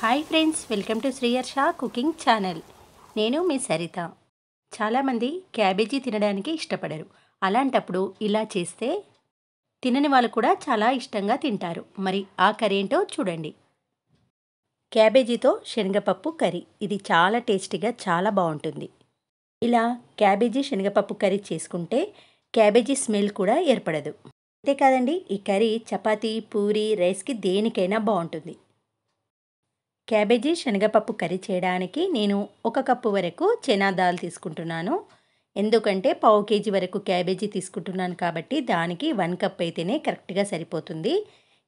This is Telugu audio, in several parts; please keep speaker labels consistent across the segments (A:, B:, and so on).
A: hi friends welcome to Sriyarsha cooking channel నేను మీ సరిత చాలామంది క్యాబేజీ తినడానికి ఇష్టపడరు అలాంటప్పుడు ఇలా చేస్తే తినని వాళ్ళు కూడా చాలా ఇష్టంగా తింటారు మరి ఆ కర్రీ ఏంటో చూడండి క్యాబేజీతో శనగపప్పు కర్రీ ఇది చాలా టేస్టీగా చాలా బాగుంటుంది ఇలా క్యాబేజీ శనగపప్పు కర్రీ చేసుకుంటే క్యాబేజీ స్మెల్ కూడా ఏర్పడదు అంతేకాదండి ఈ కర్రీ చపాతీ పూరి రైస్కి దేనికైనా బాగుంటుంది క్యాబేజీ శనగపప్పు కర్రీ చేయడానికి నేను ఒక కప్పు వరకు దాల్ తీసుకుంటున్నాను ఎందుకంటే పావు కేజీ వరకు క్యాబేజీ తీసుకుంటున్నాను కాబట్టి దానికి వన్ కప్ అయితేనే కరెక్ట్గా సరిపోతుంది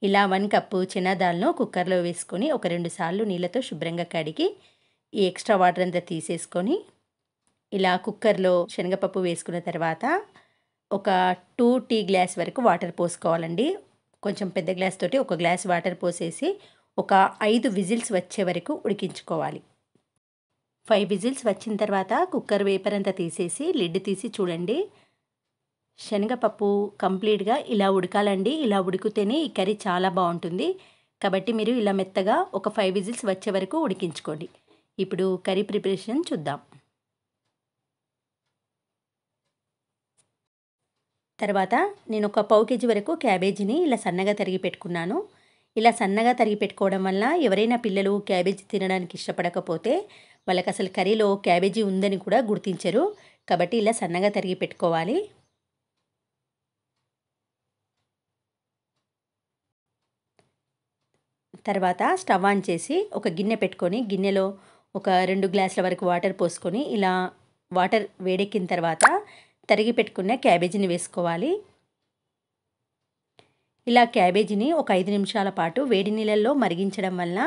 A: ఇలా వన్ కప్పు దాల్ను కుక్కర్లో వేసుకొని ఒక రెండు సార్లు నీళ్ళతో శుభ్రంగా కడిగి ఈ ఎక్స్ట్రా వాటర్ అంతా తీసేసుకొని ఇలా కుక్కర్లో శనగపప్పు వేసుకున్న తర్వాత ఒక టూ టీ గ్లాస్ వరకు వాటర్ పోసుకోవాలండి కొంచెం పెద్ద గ్లాస్ తోటి ఒక గ్లాస్ వాటర్ పోసేసి ఒక ఐదు విజిల్స్ వచ్చే వరకు ఉడికించుకోవాలి ఫైవ్ విజిల్స్ వచ్చిన తర్వాత కుక్కర్ వేపర్ అంతా తీసేసి లిడ్ తీసి చూడండి శనగపప్పు కంప్లీట్గా ఇలా ఉడకాలండి ఇలా ఉడికితేనే ఈ కర్రీ చాలా బాగుంటుంది కాబట్టి మీరు ఇలా మెత్తగా ఒక ఫైవ్ విజిల్స్ వచ్చే వరకు ఉడికించుకోండి ఇప్పుడు కర్రీ ప్రిపరేషన్ చూద్దాం తర్వాత నేను ఒక పావు కేజీ వరకు క్యాబేజీని ఇలా సన్నగా తరిగి పెట్టుకున్నాను ఇలా సన్నగా తరిగి పెట్టుకోవడం వల్ల ఎవరైనా పిల్లలు క్యాబేజీ తినడానికి ఇష్టపడకపోతే వాళ్ళకి అసలు కర్రీలో క్యాబేజీ ఉందని కూడా గుర్తించరు కాబట్టి ఇలా సన్నగా తరిగి పెట్టుకోవాలి తర్వాత స్టవ్ ఆన్ చేసి ఒక గిన్నె పెట్టుకొని గిన్నెలో ఒక రెండు గ్లాసుల వరకు వాటర్ పోసుకొని ఇలా వాటర్ వేడెక్కిన తర్వాత తరిగి పెట్టుకున్న క్యాబేజీని వేసుకోవాలి ఇలా క్యాబేజీని ఒక ఐదు నిమిషాల పాటు వేడి నీళ్ళల్లో మరిగించడం వల్ల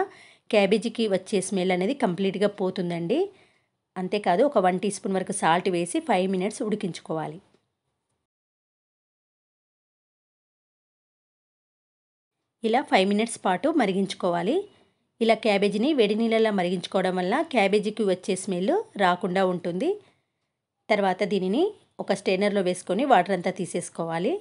A: క్యాబేజీకి వచ్చే స్మెల్ అనేది కంప్లీట్గా పోతుందండి అంతేకాదు ఒక వన్ టీ స్పూన్ వరకు సాల్ట్ వేసి ఫైవ్ మినిట్స్ ఉడికించుకోవాలి ఇలా ఫైవ్ మినిట్స్ పాటు మరిగించుకోవాలి ఇలా క్యాబేజీని వేడి నీళ్ళల్లో మరిగించుకోవడం వల్ల క్యాబేజీకి వచ్చే స్మెల్ రాకుండా ఉంటుంది తర్వాత దీనిని ఒక స్టెయినర్లో వేసుకొని వాటర్ అంతా తీసేసుకోవాలి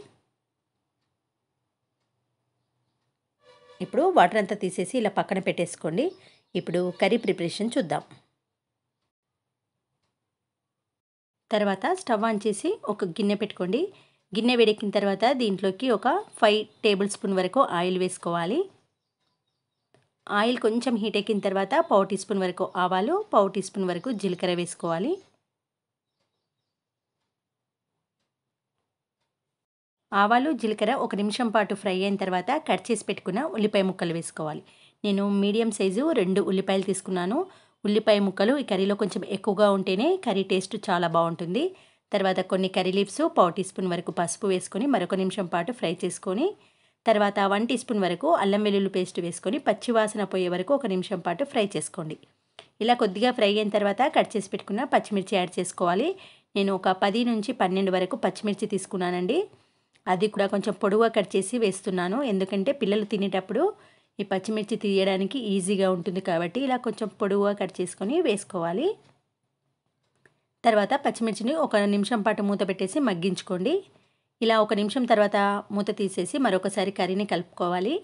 A: ఇప్పుడు వాటర్ అంతా తీసేసి ఇలా పక్కన పెట్టేసుకోండి ఇప్పుడు కర్రీ ప్రిపరేషన్ చూద్దాం తర్వాత స్టవ్ ఆన్ చేసి ఒక గిన్నె పెట్టుకోండి గిన్నె వేడెక్కిన తర్వాత దీంట్లోకి ఒక ఫైవ్ టేబుల్ స్పూన్ వరకు ఆయిల్ వేసుకోవాలి ఆయిల్ కొంచెం హీట్ ఎక్కిన తర్వాత పావు టీ స్పూన్ వరకు ఆవాలు పావు టీ స్పూన్ వరకు జీలకర్ర వేసుకోవాలి ఆవాలు జీలకర్ర ఒక నిమిషం పాటు ఫ్రై అయిన తర్వాత కట్ చేసి పెట్టుకున్న ఉల్లిపాయ ముక్కలు వేసుకోవాలి నేను మీడియం సైజు రెండు ఉల్లిపాయలు తీసుకున్నాను ఉల్లిపాయ ముక్కలు ఈ కర్రీలో కొంచెం ఎక్కువగా ఉంటేనే కర్రీ టేస్ట్ చాలా బాగుంటుంది తర్వాత కొన్ని కర్రీ లీవ్స్ పావు టీ స్పూన్ వరకు పసుపు వేసుకొని మరొక నిమిషం పాటు ఫ్రై చేసుకొని తర్వాత వన్ టీ స్పూన్ వరకు అల్లం వెల్లుల్లి పేస్ట్ వేసుకొని పచ్చివాసన పోయే వరకు ఒక నిమిషం పాటు ఫ్రై చేసుకోండి ఇలా కొద్దిగా ఫ్రై అయిన తర్వాత కట్ చేసి పెట్టుకున్న పచ్చిమిర్చి యాడ్ చేసుకోవాలి నేను ఒక పది నుంచి పన్నెండు వరకు పచ్చిమిర్చి తీసుకున్నానండి అది కూడా కొంచెం పొడవుగా కట్ చేసి వేస్తున్నాను ఎందుకంటే పిల్లలు తినేటప్పుడు ఈ పచ్చిమిర్చి తీయడానికి ఈజీగా ఉంటుంది కాబట్టి ఇలా కొంచెం పొడవుగా కట్ చేసుకొని వేసుకోవాలి తర్వాత పచ్చిమిర్చిని ఒక నిమిషం పాటు మూత పెట్టేసి మగ్గించుకోండి ఇలా ఒక నిమిషం తర్వాత మూత తీసేసి మరొకసారి కర్రీని కలుపుకోవాలి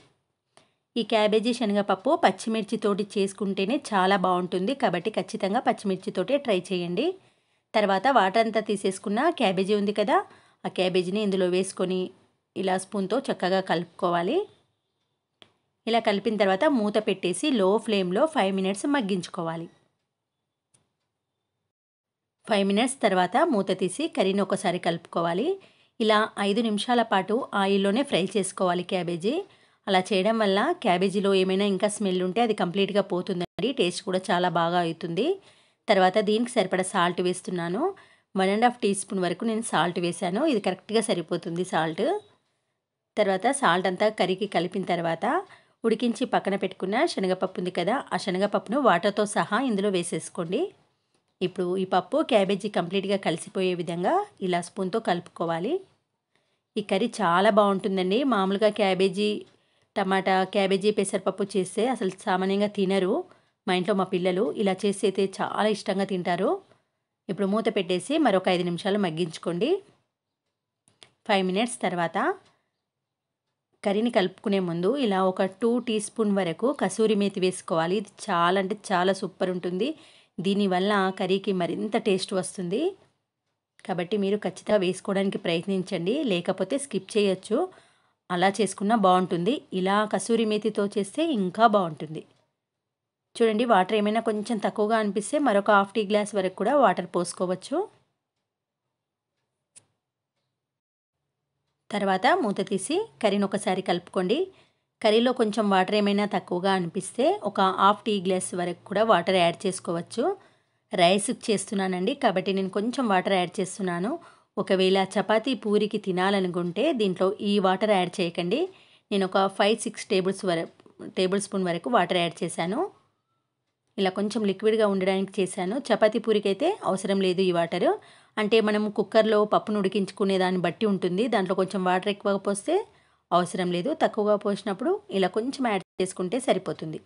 A: ఈ క్యాబేజీ శనగపప్పు పచ్చిమిర్చితోటి చేసుకుంటేనే చాలా బాగుంటుంది కాబట్టి ఖచ్చితంగా పచ్చిమిర్చితోటే ట్రై చేయండి తర్వాత వాటర్ అంతా తీసేసుకున్న క్యాబేజీ ఉంది కదా ఆ క్యాబేజీని ఇందులో వేసుకొని ఇలా స్పూన్తో చక్కగా కలుపుకోవాలి ఇలా కలిపిన తర్వాత మూత పెట్టేసి లో ఫ్లేమ్లో ఫైవ్ మినిట్స్ మగ్గించుకోవాలి ఫైవ్ మినిట్స్ తర్వాత మూత తీసి కర్రీని ఒకసారి కలుపుకోవాలి ఇలా ఐదు నిమిషాల పాటు ఆయిల్లోనే ఫ్రై చేసుకోవాలి క్యాబేజీ అలా చేయడం వల్ల క్యాబేజీలో ఏమైనా ఇంకా స్మెల్ ఉంటే అది కంప్లీట్గా పోతుందండి టేస్ట్ కూడా చాలా బాగా అవుతుంది తర్వాత దీనికి సరిపడా సాల్ట్ వేస్తున్నాను one and half teaspoon వరకు నేను సాల్ట్ వేశాను ఇది కరెక్ట్గా సరిపోతుంది సాల్ట్ తర్వాత సాల్ట్ అంతా కరిగి కలిపిన తర్వాత ఉడికించి పక్కన పెట్టుకున్న శనగపప్పు ఉంది కదా ఆ శనగపప్పును వాటర్తో సహా ఇందులో వేసేసుకోండి ఇప్పుడు ఈ పప్పు క్యాబేజీ కంప్లీట్గా కలిసిపోయే విధంగా ఇలా స్పూన్తో కలుపుకోవాలి ఈ కర్రీ చాలా బాగుంటుందండి మామూలుగా క్యాబేజీ టమాటా క్యాబేజీ పెసరపప్పు చేస్తే అసలు సామాన్యంగా తినరు మా ఇంట్లో మా పిల్లలు ఇలా చేసి చాలా ఇష్టంగా తింటారు ఇప్పుడు మూత పెట్టేసి మరొక ఐదు నిమిషాలు మగ్గించుకోండి ఫైవ్ మినిట్స్ తర్వాత కర్రీని కలుపుకునే ముందు ఇలా ఒక టూ టీ స్పూన్ వరకు కసూరి మేతి వేసుకోవాలి ఇది చాలా అంటే చాలా సూపర్ ఉంటుంది దీనివల్ల కర్రీకి మరింత టేస్ట్ వస్తుంది కాబట్టి మీరు ఖచ్చితంగా వేసుకోవడానికి ప్రయత్నించండి లేకపోతే స్కిప్ చేయొచ్చు అలా చేసుకున్నా బాగుంటుంది ఇలా కసూరి మేతితో చేస్తే ఇంకా బాగుంటుంది చూడండి వాటర్ ఏమైనా కొంచెం తక్కువగా అనిపిస్తే మరొక హాఫ్ టీ గ్లాస్ వరకు కూడా వాటర్ పోసుకోవచ్చు తర్వాత మూత తీసి కర్రీని ఒకసారి కలుపుకోండి కర్రీలో కొంచెం వాటర్ ఏమైనా తక్కువగా అనిపిస్తే ఒక హాఫ్ టీ గ్లాస్ వరకు కూడా వాటర్ యాడ్ చేసుకోవచ్చు రైస్ చేస్తున్నానండి కాబట్టి నేను కొంచెం వాటర్ యాడ్ చేస్తున్నాను ఒకవేళ చపాతి పూరికి తినాలనుకుంటే దీంట్లో ఈ వాటర్ యాడ్ చేయకండి నేను ఒక ఫైవ్ సిక్స్ టేబుల్స్ వరకు టేబుల్ స్పూన్ వరకు వాటర్ యాడ్ చేశాను ఇలా కొంచెం లిక్విడ్గా ఉండడానికి చేశాను చపాతీ పూరికి అయితే అవసరం లేదు ఈ వాటర్ అంటే మనం కుక్కర్లో పప్పును ఉడికించుకునే దాన్ని బట్టి ఉంటుంది దాంట్లో కొంచెం వాటర్ ఎక్కువగా పోస్తే అవసరం లేదు తక్కువగా పోసినప్పుడు ఇలా కొంచెం యాడ్ చేసుకుంటే సరిపోతుంది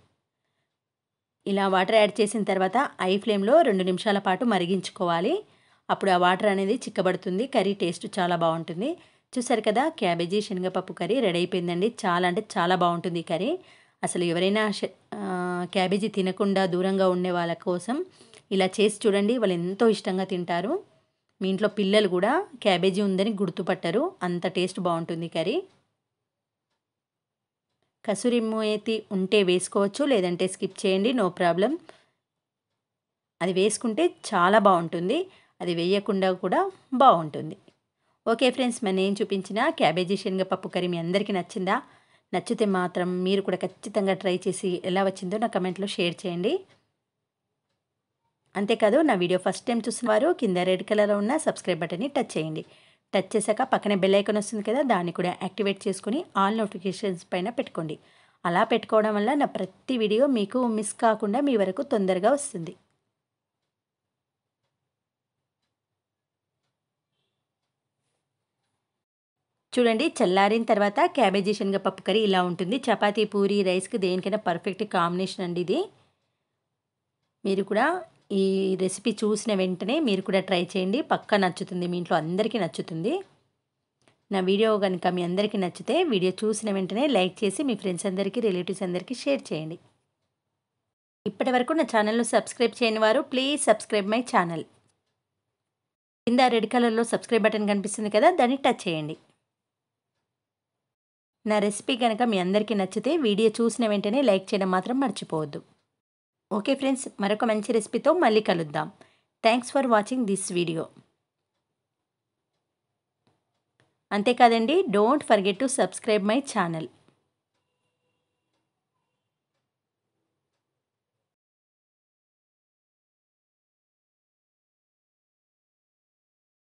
A: ఇలా వాటర్ యాడ్ చేసిన తర్వాత ఐ ఫ్లేమ్లో రెండు నిమిషాల పాటు మరిగించుకోవాలి అప్పుడు ఆ వాటర్ అనేది చిక్కబడుతుంది కర్రీ టేస్ట్ చాలా బాగుంటుంది చూసారు కదా క్యాబేజీ శనగపప్పు కర్రీ రెడీ అయిపోయిందండి చాలా అంటే చాలా బాగుంటుంది కర్రీ అసలు ఎవరైనా క్యాబేజీ తినకుండా దూరంగా ఉండే వాళ్ళ కోసం ఇలా చేసి చూడండి వాళ్ళు ఎంతో ఇష్టంగా తింటారు మీ ఇంట్లో పిల్లలు కూడా క్యాబేజీ ఉందని గుర్తుపట్టరు అంత టేస్ట్ బాగుంటుంది కర్రీ కసూరి మేతి ఉంటే వేసుకోవచ్చు లేదంటే స్కిప్ చేయండి నో ప్రాబ్లం అది వేసుకుంటే చాలా బాగుంటుంది అది వేయకుండా కూడా బాగుంటుంది ఓకే ఫ్రెండ్స్ మరి నేను చూపించిన క్యాబేజీ శనగపప్పు కర్రీ మీ అందరికీ నచ్చిందా నచ్చితే మాత్రం మీరు కూడా ఖచ్చితంగా ట్రై చేసి ఎలా వచ్చిందో నా కమెంట్లో షేర్ చేయండి అంతేకాదు నా వీడియో ఫస్ట్ టైం చూసిన వారు కింద రెడ్ కలర్లో ఉన్న సబ్స్క్రైబ్ బటన్ని టచ్ చేయండి టచ్ చేశాక పక్కనే బెల్ ఐకాన్ వస్తుంది కదా దాన్ని కూడా యాక్టివేట్ చేసుకుని ఆల్ నోటిఫికేషన్స్ పైన పెట్టుకోండి అలా పెట్టుకోవడం వల్ల నా ప్రతి వీడియో మీకు మిస్ కాకుండా మీ వరకు తొందరగా వస్తుంది చూడండి చల్లారిన తర్వాత క్యాబేజీ శనగపప్పు పప్పు కర్రీ ఇలా ఉంటుంది చపాతీ పూరి రైస్కి దేనికైనా పర్ఫెక్ట్ కాంబినేషన్ అండి ఇది మీరు కూడా ఈ రెసిపీ చూసిన వెంటనే మీరు కూడా ట్రై చేయండి పక్కా నచ్చుతుంది మీ ఇంట్లో అందరికీ నచ్చుతుంది నా వీడియో కనుక మీ అందరికీ నచ్చితే వీడియో చూసిన వెంటనే లైక్ చేసి మీ ఫ్రెండ్స్ అందరికీ రిలేటివ్స్ అందరికీ షేర్ చేయండి ఇప్పటి వరకు నా ఛానల్ను సబ్స్క్రైబ్ చేయని వారు ప్లీజ్ సబ్స్క్రైబ్ మై ఛానల్ కింద రెడ్ కలర్లో సబ్స్క్రైబ్ బటన్ కనిపిస్తుంది కదా దాన్ని టచ్ చేయండి నా రెసిపీ కనుక మీ అందరికీ నచ్చితే వీడియో చూసిన వెంటనే లైక్ చేయడం మాత్రం మర్చిపోవద్దు ఓకే ఫ్రెండ్స్ మరొక మంచి రెసిపీతో మళ్ళీ కలుద్దాం thanks for watching this video అంతేకాదండి don't forget to subscribe my channel